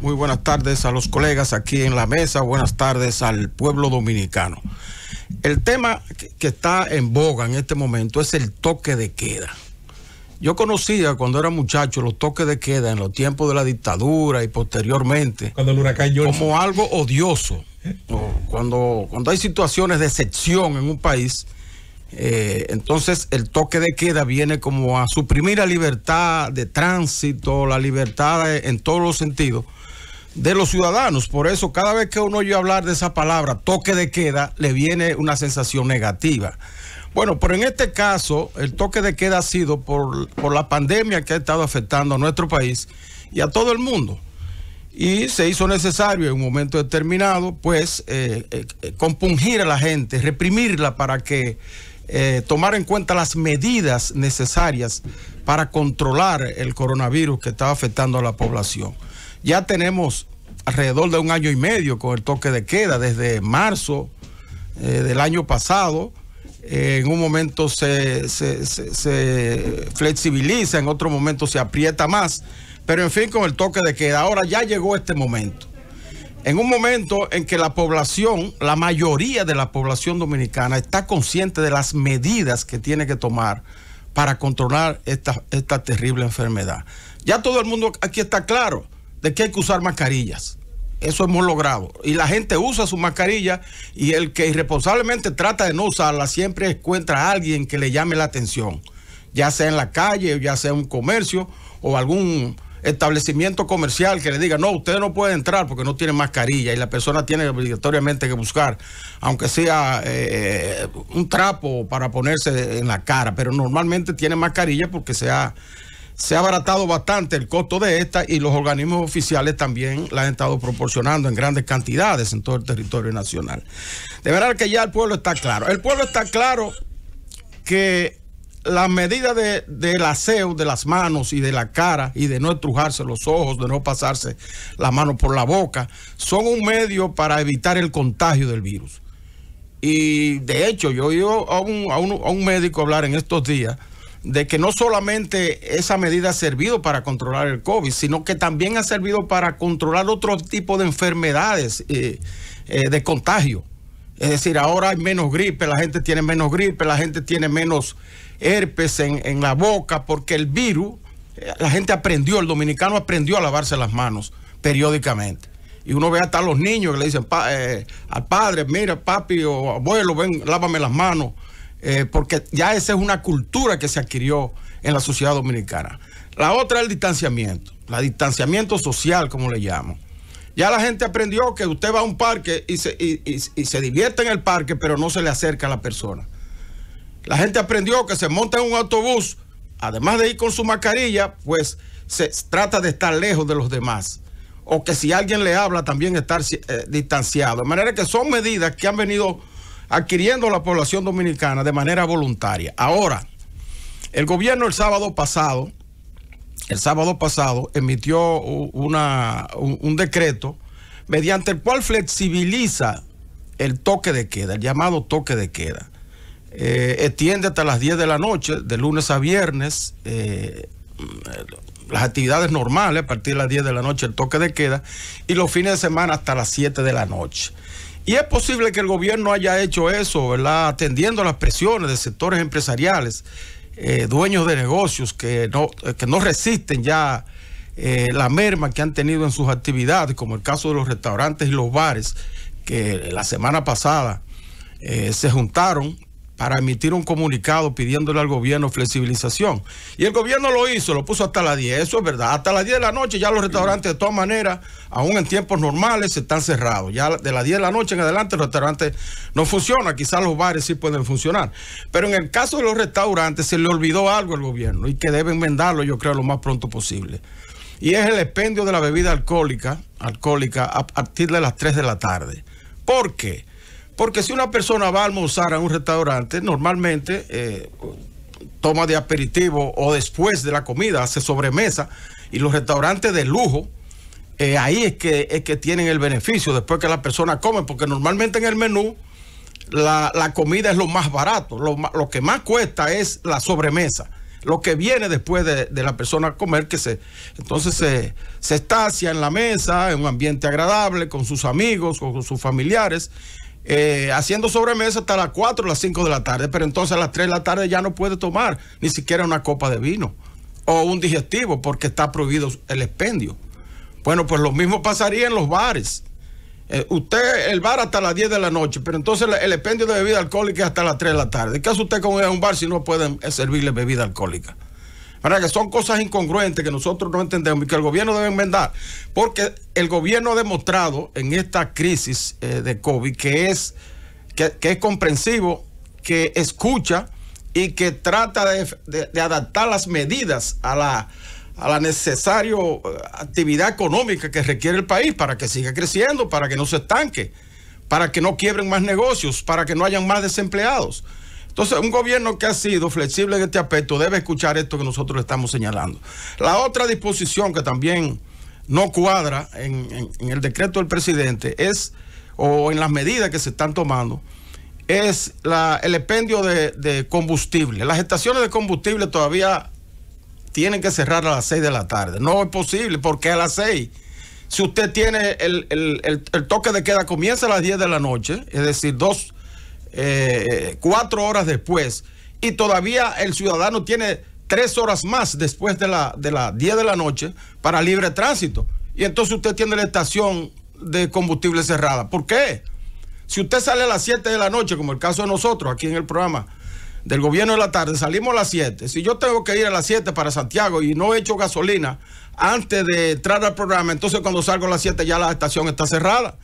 Muy buenas tardes a los colegas aquí en la mesa, buenas tardes al pueblo dominicano. El tema que está en boga en este momento es el toque de queda. Yo conocía cuando era muchacho los toques de queda en los tiempos de la dictadura y posteriormente cuando el huracán como algo odioso. Cuando, cuando hay situaciones de excepción en un país, eh, entonces el toque de queda viene como a suprimir la libertad de tránsito, la libertad en todos los sentidos de los ciudadanos. Por eso cada vez que uno oye hablar de esa palabra, toque de queda, le viene una sensación negativa. Bueno, pero en este caso, el toque de queda ha sido por, la pandemia que ha estado afectando a nuestro país y a todo el mundo. Y se hizo necesario en un momento determinado, pues, eh, eh, compungir a la gente, reprimirla para que eh, tomar en cuenta las medidas necesarias para controlar el coronavirus que está afectando a la población. Ya tenemos alrededor de un año y medio con el toque de queda desde marzo eh, del año pasado. Eh, en un momento se, flexibiliza, en otro momento se aprieta más, pero en fin con el toque de queda. Ahora ya llegó este momento en un momento en que la población, la mayoría de la población dominicana está consciente de las medidas que tiene que tomar para controlar esta, terrible enfermedad. Ya todo el mundo aquí está claro de que hay que usar mascarillas. Eso hemos logrado. Y la gente usa su mascarilla y el que irresponsablemente trata de no usarla siempre encuentra a alguien que le llame la atención, ya sea en la calle, ya sea en un comercio o algún establecimiento comercial que le diga, no, usted no puede entrar porque no tiene mascarilla y la persona tiene obligatoriamente que buscar, aunque sea eh, un trapo para ponerse en la cara, pero normalmente tiene mascarilla porque se se ha abaratado bastante el costo de esta y los organismos oficiales también la han estado proporcionando en grandes cantidades en todo el territorio nacional. De verdad que ya el pueblo está claro. El pueblo está claro que las medidas de, del aseo de las manos y de la cara y de no estrujarse los ojos, de no pasarse la mano por la boca, son un medio para evitar el contagio del virus. Y de hecho, yo oí a un, a, un, médico hablar en estos días de que no solamente esa medida ha servido para controlar el COVID, sino que también ha servido para controlar otro tipo de enfermedades eh, eh, de contagio. Es decir, ahora hay menos gripe, la gente tiene menos gripe, la gente tiene menos herpes en, la boca, porque el virus, eh, la gente aprendió, el dominicano aprendió a lavarse las manos periódicamente. Y uno ve hasta a los niños que le dicen eh, al padre, mira, papi o abuelo, ven, lávame las manos, eh, porque ya esa es una cultura que se adquirió en la sociedad dominicana. La otra es el distanciamiento, el distanciamiento social, como le llamo. Ya la gente aprendió que usted va a un parque y se, y, se divierte en el parque, pero no se le acerca a la persona. La gente aprendió que se monta en un autobús, además de ir con su mascarilla, pues se trata de estar lejos de los demás. O que si alguien le habla, también estar eh, distanciado. De manera que son medidas que han venido adquiriendo la población dominicana de manera voluntaria. Ahora, el gobierno el sábado pasado el sábado pasado, emitió un, decreto mediante el cual flexibiliza el toque de queda, el llamado toque de queda. Eh, extiende hasta las 10 de la noche, de lunes a viernes, eh, las actividades normales, a partir de las 10 de la noche el toque de queda, y los fines de semana hasta las 7 de la noche. Y es posible que el gobierno haya hecho eso, ¿verdad? Atendiendo las presiones de sectores empresariales eh, dueños de negocios que no, eh, resisten ya eh, la merma que han tenido en sus actividades, como el caso de los restaurantes y los bares, que la semana pasada se juntaron para emitir un comunicado pidiéndole al gobierno flexibilización. Y el gobierno lo hizo, lo puso hasta las 10, eso es verdad. Hasta las 10 de la noche ya los restaurantes de todas maneras, aún en tiempos normales, están cerrados. Ya de las 10 de la noche en adelante los restaurantes no funcionan, quizás los bares sí pueden funcionar. Pero en el caso de los restaurantes se le olvidó algo al gobierno y que deben enmendarlo, yo creo, lo más pronto posible. Y es el expendio de la bebida alcohólica, alcohólica a partir de las 3 de la tarde. ¿Por qué? Porque si una persona va a almorzar a un restaurante, normalmente eh, toma de aperitivo o después de la comida, hace sobremesa. Y los restaurantes de lujo, eh, ahí es que, que tienen el beneficio después que la persona come, porque normalmente en el menú la, comida es lo más barato, lo, que más cuesta es la sobremesa, lo que viene después de, la persona comer, que se, entonces se, se estacia en la mesa, en un ambiente agradable, con sus amigos, con sus familiares, eh, haciendo sobremesa hasta las 4 o las 5 de la tarde, pero entonces a las 3 de la tarde ya no puede tomar ni siquiera una copa de vino o un digestivo porque está prohibido el expendio. Bueno, pues lo mismo pasaría en los bares. Eh, usted, el bar hasta las 10 de la noche, pero entonces el expendio de bebida alcohólica es hasta las 3 de la tarde. ¿Qué hace usted con un bar si no pueden servirle bebida alcohólica? son cosas incongruentes que nosotros no entendemos y que el gobierno debe enmendar. Porque el gobierno ha demostrado en esta crisis eh, de COVID que es, que, es comprensivo, que escucha y que trata de, adaptar las medidas a la a la necesaria eh, actividad económica que requiere el país para que siga creciendo, para que no se estanque, para que no quiebren más negocios, para que no hayan más desempleados. Entonces, un gobierno que ha sido flexible en este aspecto debe escuchar esto que nosotros le estamos señalando. La otra disposición que también no cuadra en, el decreto del presidente es, o en las medidas que se están tomando, es el expendio de, combustible. Las estaciones de combustible todavía tienen que cerrar a las 6 de la tarde. No es posible, porque a las 6, si usted tiene el, toque de queda, comienza a las 10 de la noche, es decir, dos, eh, cuatro horas después y todavía el ciudadano tiene tres horas más después de la de la 10 de la noche para libre tránsito. Y entonces usted tiene la estación de combustible cerrada. ¿Por qué? Si usted sale a las 7 de la noche, como el caso de nosotros aquí en el programa del gobierno de la tarde, salimos a las 7. Si yo tengo que ir a las 7 para Santiago y no he hecho gasolina antes de entrar al programa, entonces cuando salgo a las 7 ya la estación está cerrada.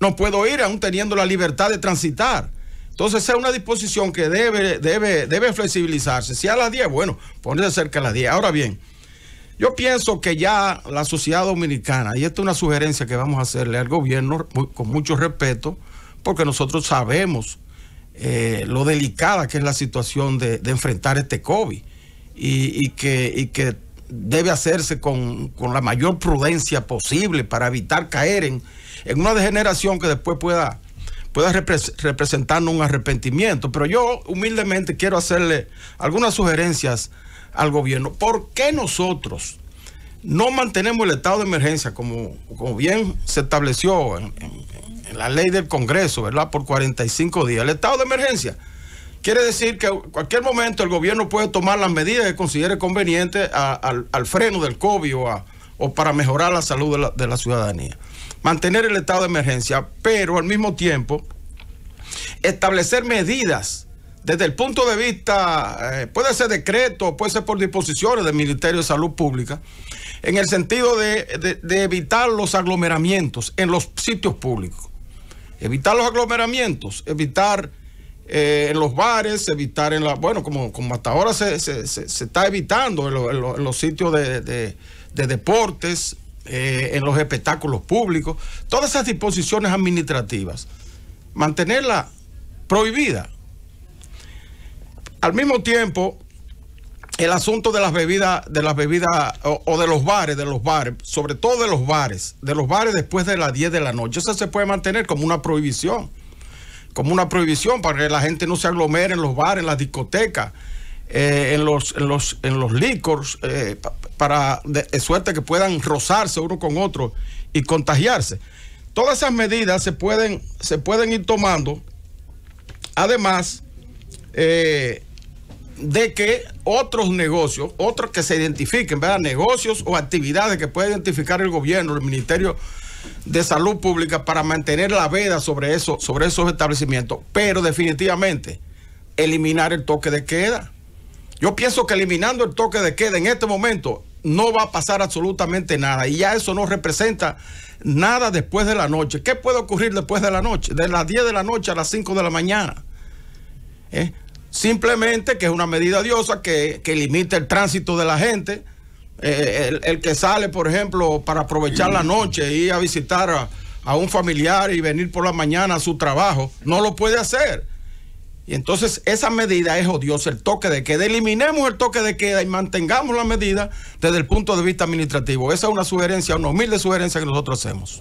No puedo ir aún teniendo la libertad de transitar. Entonces, es una disposición que debe, debe, debe flexibilizarse. Si a las 10, bueno, ponerse cerca a las 10. Ahora bien, yo pienso que ya la sociedad dominicana, y esta es una sugerencia que vamos a hacerle al gobierno con mucho respeto, porque nosotros sabemos eh, lo delicada que es la situación de, enfrentar este COVID y, que, que, debe hacerse con, la mayor prudencia posible para evitar caer en, en una degeneración que después pueda pueda representarnos un arrepentimiento. Pero yo humildemente quiero hacerle algunas sugerencias al gobierno. ¿Por qué nosotros no mantenemos el estado de emergencia como, bien se estableció en, la ley del Congreso, ¿verdad? Por 45 días. El estado de emergencia quiere decir que en cualquier momento el gobierno puede tomar las medidas que considere convenientes al, al, freno del COVID o, para mejorar la salud de la ciudadanía mantener el estado de emergencia, pero al mismo tiempo establecer medidas desde el punto de vista, eh, puede ser decreto, puede ser por disposiciones del Ministerio de Salud Pública, en el sentido de, evitar los aglomeramientos en los sitios públicos. Evitar los aglomeramientos, evitar eh, en los bares, evitar en la. Bueno, como, como hasta ahora se, está evitando en, los sitios de, de deportes, eh, en los espectáculos públicos, todas esas disposiciones administrativas, mantenerla prohibida. Al mismo tiempo, el asunto de las bebidas, de las bebidas o, de los bares, de los bares, sobre todo de los bares, de los bares después de las 10 de la noche, eso se puede mantener como una prohibición, como una prohibición para que la gente no se aglomere en los bares, en las discotecas. Eh, en los en los en los licores, eh, para de, suerte que puedan rozarse uno con otro y contagiarse. Todas esas medidas se pueden se pueden ir tomando. Además eh, de que otros negocios, otros que se identifiquen, ¿verdad? Negocios o actividades que puede identificar el gobierno, el Ministerio de Salud Pública para mantener la veda sobre eso, sobre esos establecimientos, pero definitivamente eliminar el toque de queda. Yo pienso que eliminando el toque de queda en este momento no va a pasar absolutamente nada y ya eso no representa nada después de la noche. ¿Qué puede ocurrir después de la noche? De las 10 de la noche a las 5 de la mañana. ¿Eh? Simplemente que es una medida diosa que, limita el tránsito de la gente. Eh, el, que sale, por ejemplo, para aprovechar la noche, ir a visitar a un familiar y venir por la mañana a su trabajo, no lo puede hacer. Y entonces esa medida es odiosa, el toque de queda. Eliminemos el toque de queda y mantengamos la medida desde el punto de vista administrativo. Esa es una sugerencia, una humilde sugerencia que nosotros hacemos.